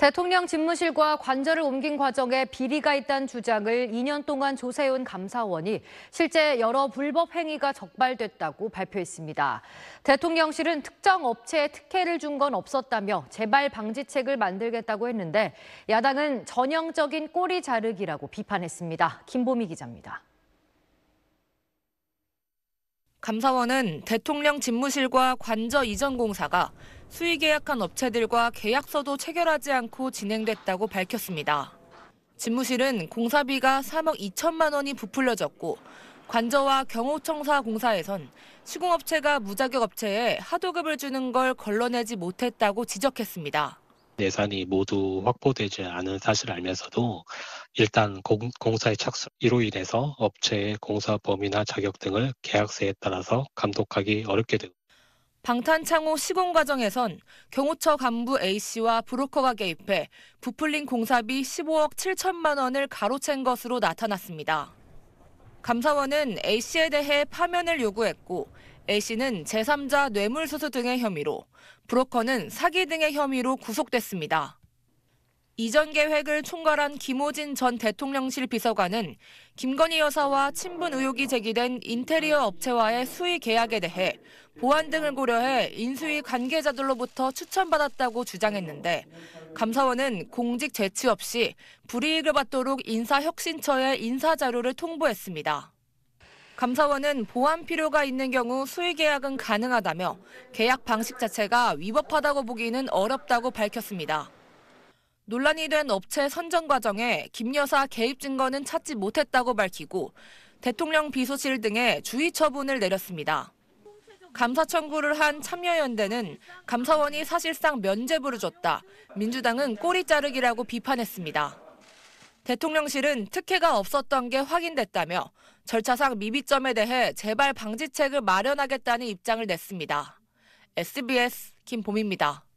대통령 집무실과 관절을 옮긴 과정에 비리가 있다는 주장을 2년 동안 조세온 감사원이 실제 여러 불법 행위가 적발됐다고 발표했습니다. 대통령실은 특정 업체에 특혜를 준 건 없었다며 재발 방지책을 만들겠다고 했는데 야당은 전형적인 꼬리 자르기라고 비판했습니다. 김보미 기자입니다. 감사원은 대통령 집무실과 관저 이전 공사가 수의 계약한 업체들과 계약서도 체결하지 않고 진행됐다고 밝혔습니다. 집무실은 공사비가 3억 2천만 원이 부풀려졌고 관저와 경호청사 공사에선 시공업체가 무자격 업체에 하도급을 주는 걸 걸러내지 못했다고 지적했습니다. 예산이 모두 확보되지 않은 사실을 알면서도 일단 공, 공사의 착수 이로 인해서 업체의 공사 범위나 자격 등을 계약서에 따라서 감독하기 어렵게 되고 방탄창호 시공 과정에선 경호처 간부 A씨와 브로커가 개입해 부풀린 공사비 15억 7천만 원을 가로챈 것으로 나타났습니다. 감사원은 A씨에 대해 파면을 요구했고 A씨는 제3자 뇌물수수 등의 혐의로, 브로커는 사기 등의 혐의로 구속됐습니다. 이전 계획을 총괄한 김호진 전 대통령실 비서관은 김건희 여사와 친분 의혹이 제기된 인테리어 업체와의 수의 계약에 대해 보안 등을 고려해 인수위 관계자들로부터 추천받았다고 주장했는데 감사원은 공직 재취 없이 불이익을 받도록 인사혁신처에 인사자료를 통보했습니다. 감사원은 보안 필요가 있는 경우 수의 계약은 가능하다며 계약 방식 자체가 위법하다고 보기는 어렵다고 밝혔습니다. 논란이 된 업체 선정 과정에 김 여사 개입 증거는 찾지 못했다고 밝히고 대통령 비서실 등의 주의 처분을 내렸습니다. 감사 청구를 한 참여연대는 감사원이 사실상 면죄부를 줬다. 민주당은 꼬리 자르기라고 비판했습니다. 대통령실은 특혜가 없었던 게 확인됐다며 절차상 미비점에 대해 재발 방지책을 마련하겠다는 입장을 냈습니다. SBS 김봄입니다.